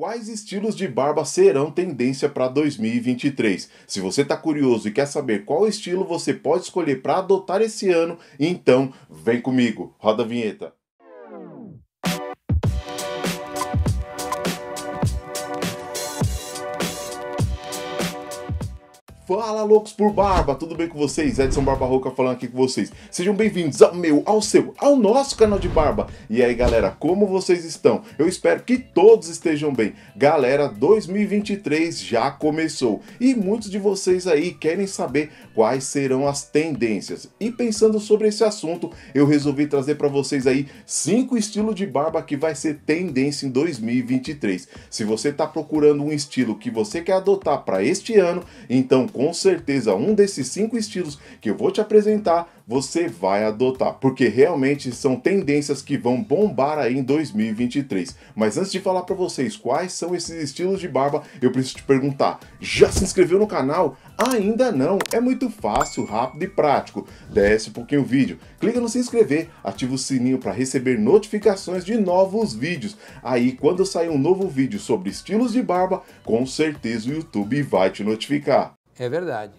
Quais estilos de barba serão tendência para 2023? Se você está curioso e quer saber qual estilo você pode escolher para adotar esse ano, então vem comigo, roda a vinheta. Fala loucos por barba, tudo bem com vocês? Edson Barba Barbarroca falando aqui com vocês. Sejam bem-vindos ao meu, ao seu, ao nosso canal de barba. E aí galera, como vocês estão? Eu espero que todos estejam bem. Galera, 2023 já começou e muitos de vocês aí querem saber quais serão as tendências. E pensando sobre esse assunto, eu resolvi trazer para vocês aí cinco estilos de barba que vai ser tendência em 2023. Se você está procurando um estilo que você quer adotar para este ano, então com certeza um desses cinco estilos que eu vou te apresentar, você vai adotar, porque realmente são tendências que vão bombar aí em 2023. Mas antes de falar para vocês quais são esses estilos de barba, eu preciso te perguntar: já se inscreveu no canal? Ainda não? É muito fácil, rápido e prático. Desce um pouquinho o vídeo, clica no se inscrever, ativa o sininho para receber notificações de novos vídeos. Aí, quando sair um novo vídeo sobre estilos de barba, com certeza o YouTube vai te notificar. É verdade.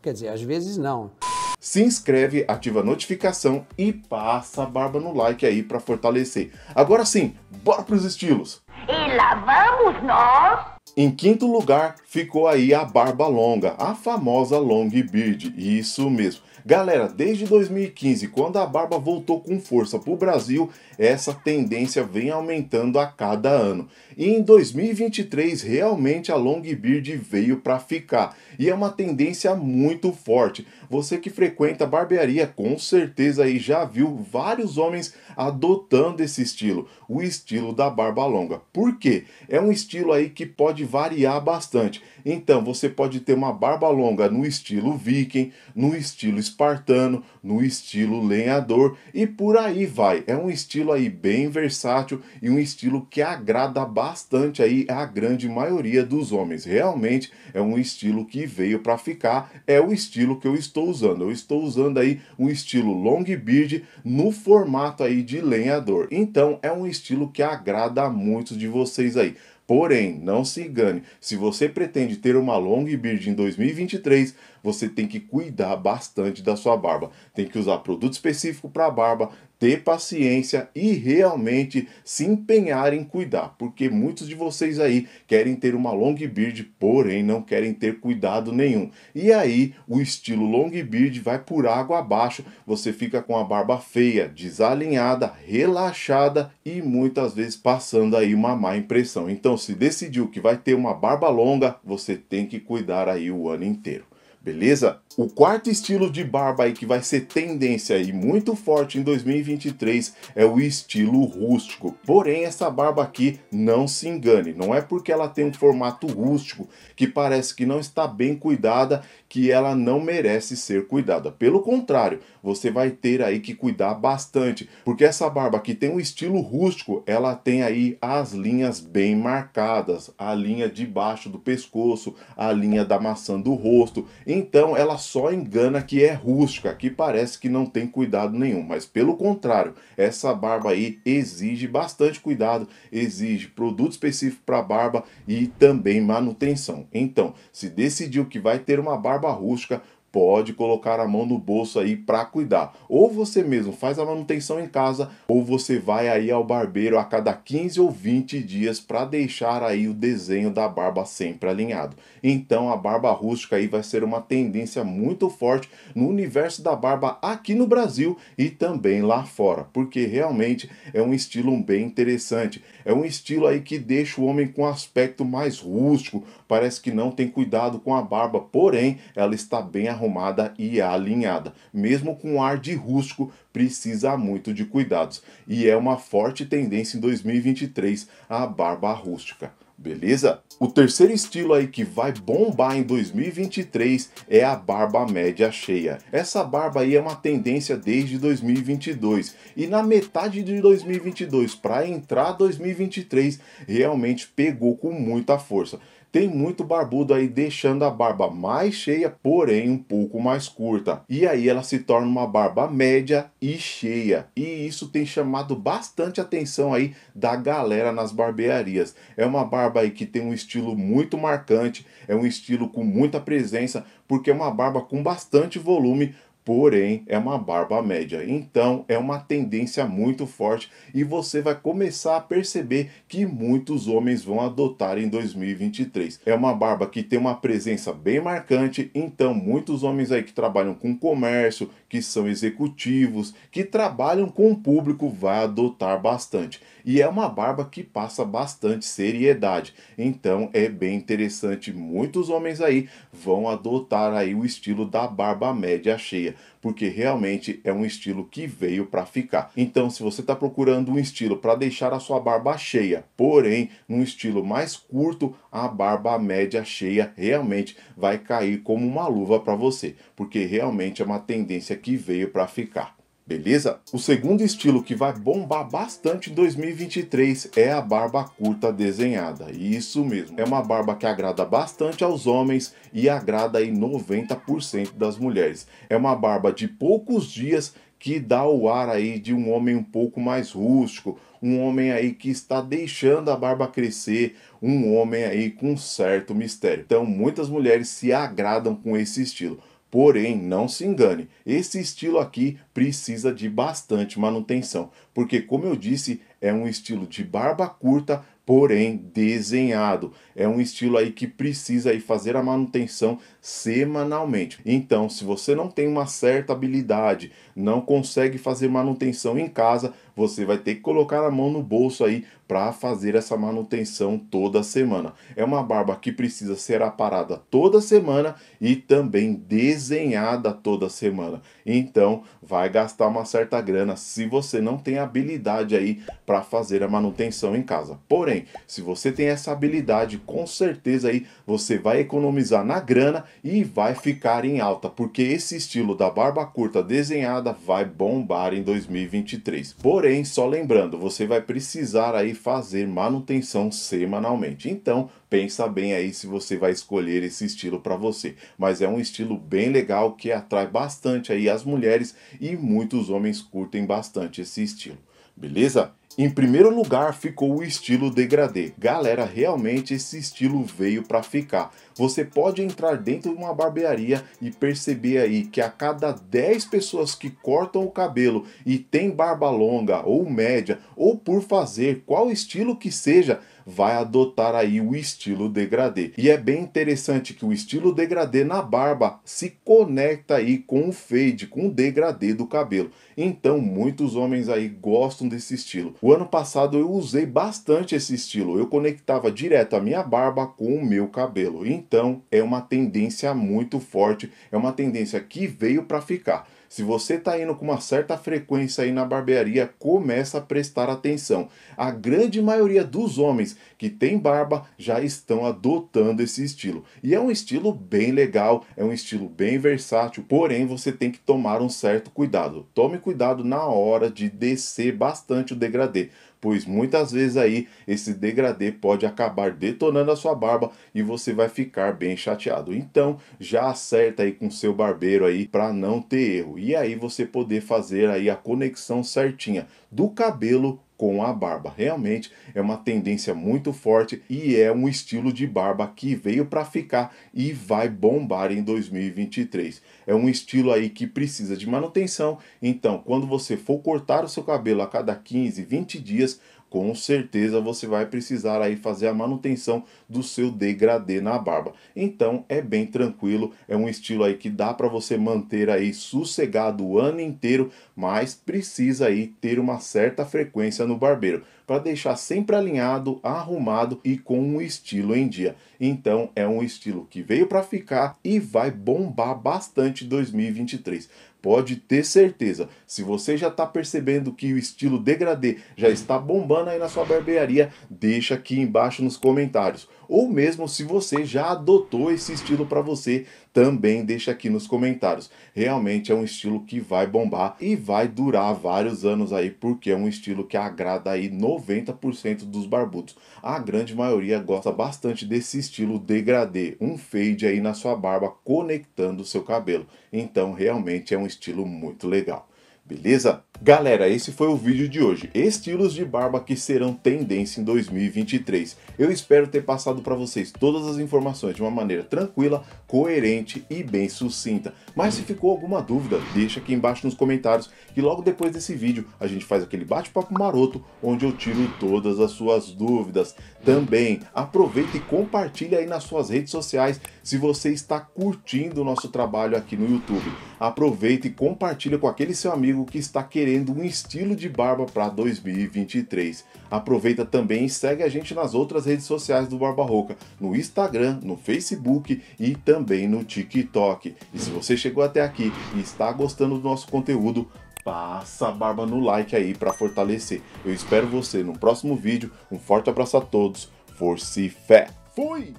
Quer dizer, às vezes não. Se inscreve, ativa a notificação e passa a barba no like aí para fortalecer. Agora sim, bora pros estilos. E lá vamos nós. Em quinto lugar ficou aí a barba longa, a famosa long beard. Isso mesmo. Galera, desde 2015, quando a barba voltou com força para o Brasil, essa tendência vem aumentando a cada ano. E em 2023, realmente a long beard veio para ficar. E é uma tendência muito forte. Você que frequenta barbearia, com certeza aí já viu vários homens adotando esse estilo, o estilo da barba longa. Por quê? É um estilo aí que pode variar bastante. Então, você pode ter uma barba longa no estilo viking, no estilo espartano, no estilo lenhador e por aí vai. É um estilo aí bem versátil e um estilo que agrada bastante aí a grande maioria dos homens. Realmente é um estilo que veio para ficar, é o estilo que eu estou usando. Eu estou usando aí um estilo long beard no formato aí de lenhador. Então é um estilo que agrada a muitos de vocês aí. Porém, não se engane, se você pretende ter uma long beard em 2023, você tem que cuidar bastante da sua barba. Tem que usar produto específico para a barba, ter paciência e realmente se empenhar em cuidar, porque muitos de vocês aí querem ter uma long beard, porém não querem ter cuidado nenhum. E aí o estilo long beard vai por água abaixo, você fica com a barba feia, desalinhada, relaxada e muitas vezes passando aí uma má impressão. Então, se decidiu que vai ter uma barba longa, você tem que cuidar aí o ano inteiro beleza? O quarto estilo de barba aí que vai ser tendência e muito forte em 2023 é o estilo rústico. Porém, essa barba aqui, não se engane, não é porque ela tem um formato rústico que parece que não está bem cuidada que ela não merece ser cuidada. Pelo contrário, você vai ter aí que cuidar bastante, porque essa barba que tem um estilo rústico, ela tem aí as linhas bem marcadas, a linha de baixo do pescoço, a linha da maçã do rosto. Então ela só engana que é rústica, que parece que não tem cuidado nenhum, mas pelo contrário, essa barba aí exige bastante cuidado, exige produto específico para barba e também manutenção. Então, se decidiu que vai ter uma barba rústica, pode colocar a mão no bolso aí para cuidar. Ou você mesmo faz a manutenção em casa, ou você vai aí ao barbeiro a cada 15 ou 20 dias para deixar aí o desenho da barba sempre alinhado. Então a barba rústica aí vai ser uma tendência muito forte no universo da barba aqui no Brasil e também lá fora, porque realmente é um estilo bem interessante. É um estilo aí que deixa o homem com aspecto mais rústico, parece que não tem cuidado com a barba, porém ela está bem arrumada e alinhada. Mesmo com ar de rústico, precisa muito de cuidados. E é uma forte tendência em 2023 a barba rústica. Beleza? O terceiro estilo aí que vai bombar em 2023 é a barba média cheia. Essa barba aí é uma tendência desde 2022 e na metade de 2022 para entrar 2023 realmente pegou com muita força. Tem muito barbudo aí deixando a barba mais cheia, porém um pouco mais curta. E aí ela se torna uma barba média e cheia. E isso tem chamado bastante atenção aí da galera nas barbearias. É uma barba aí que tem um estilo muito marcante, é um estilo com muita presença, porque é uma barba com bastante volume porém é uma barba média. Então é uma tendência muito forte e você vai começar a perceber que muitos homens vão adotar em 2023. É uma barba que tem uma presença bem marcante, então muitos homens aí que trabalham com comércio, que são executivos, que trabalham com o público, vai adotar bastante. E é uma barba que passa bastante seriedade. Então é bem interessante. Muitos homens aí vão adotar aí o estilo da barba média cheia porque realmente é um estilo que veio para ficar. Então, se você está procurando um estilo para deixar a sua barba cheia, porém num estilo mais curto, a barba média cheia realmente vai cair como uma luva para você, porque realmente é uma tendência que veio para ficar. Beleza? O segundo estilo que vai bombar bastante em 2023 é a barba curta desenhada. Isso mesmo, é uma barba que agrada bastante aos homens e agrada aí 90% das mulheres. É uma barba de poucos dias que dá o ar aí de um homem um pouco mais rústico, um homem aí que está deixando a barba crescer, um homem aí com certo mistério. Então muitas mulheres se agradam com esse estilo. Porém, não se engane, esse estilo aqui precisa de bastante manutenção, porque, como eu disse, é um estilo de barba curta, porém desenhado. É um estilo aí que precisa aí fazer a manutenção semanalmente. Então, se você não tem uma certa habilidade, não consegue fazer manutenção em casa, você vai ter que colocar a mão no bolso aí para fazer essa manutenção toda semana. É uma barba que precisa ser aparada toda semana e também desenhada toda semana. Então, vai gastar uma certa grana se você não tem habilidade aí para fazer a manutenção em casa. Porém, se você tem essa habilidade, com certeza aí você vai economizar na grana e vai ficar em alta, porque esse estilo da barba curta desenhada vai bombar em 2023. Porém, Porém, só lembrando, você vai precisar aí fazer manutenção semanalmente. Então, pensa bem aí se você vai escolher esse estilo para você. Mas é um estilo bem legal que atrai bastante aí as mulheres e muitos homens curtem bastante esse estilo. Beleza? Em primeiro lugar ficou o estilo degradê. Galera, realmente esse estilo veio para ficar. Você pode entrar dentro de uma barbearia e perceber aí que a cada 10 pessoas que cortam o cabelo e tem barba longa ou média ou por fazer, qual estilo que seja, vai adotar aí o estilo degradê. E é bem interessante que o estilo degradê na barba se conecta aí com o fade, com o degradê do cabelo. Então, muitos homens aí gostam desse estilo. O ano passado eu usei bastante esse estilo. Eu conectava direto a minha barba com o meu cabelo. Então, é uma tendência muito forte, é uma tendência que veio para ficar. Se você está indo com uma certa frequência aí na barbearia, começa a prestar atenção. A grande maioria dos homens que tem barba já estão adotando esse estilo. E é um estilo bem legal, é um estilo bem versátil, porém você tem que tomar um certo cuidado. Tome cuidado na hora de descer bastante o degradê pois muitas vezes aí esse degradê pode acabar detonando a sua barba e você vai ficar bem chateado. Então, já acerta aí com seu barbeiro aí para não ter erro. E aí você poder fazer aí a conexão certinha do cabelo com a barba. Realmente é uma tendência muito forte e é um estilo de barba que veio para ficar e vai bombar em 2023. É um estilo aí que precisa de manutenção, então quando você for cortar o seu cabelo a cada 15, 20 dias, com certeza você vai precisar aí fazer a manutenção do seu degradê na barba. Então é bem tranquilo, é um estilo aí que dá para você manter aí sossegado o ano inteiro, mas precisa aí ter uma certa frequência no barbeiro para deixar sempre alinhado, arrumado e com um estilo em dia. Então é um estilo que veio para ficar e vai bombar bastante 2023. Pode ter certeza. Se você já está percebendo que o estilo degradê já está bombando aí na sua barbearia, deixa aqui embaixo nos comentários. Ou mesmo se você já adotou esse estilo para você, também deixa aqui nos comentários. Realmente é um estilo que vai bombar e vai durar vários anos aí, porque é um estilo que agrada aí 90% dos barbudos. A grande maioria gosta bastante desse estilo degradê, um fade aí na sua barba conectando o seu cabelo. Então realmente é um estilo muito legal. Beleza? Galera, esse foi o vídeo de hoje. Estilos de barba que serão tendência em 2023. Eu espero ter passado para vocês todas as informações de uma maneira tranquila, coerente e bem sucinta. Mas se ficou alguma dúvida, deixa aqui embaixo nos comentários que logo depois desse vídeo a gente faz aquele bate-papo maroto onde eu tiro todas as suas dúvidas. Também aproveita e compartilha aí nas suas redes sociais se você está curtindo o nosso trabalho aqui no YouTube. Aproveita e compartilha com aquele seu amigo amigo que está querendo um estilo de barba para 2023. Aproveita também e segue a gente nas outras redes sociais do Barba Roca, no Instagram, no Facebook e também no TikTok. E se você chegou até aqui e está gostando do nosso conteúdo, passa a barba no like aí para fortalecer. Eu espero você no próximo vídeo. Um forte abraço a todos. Força e fé. Fui!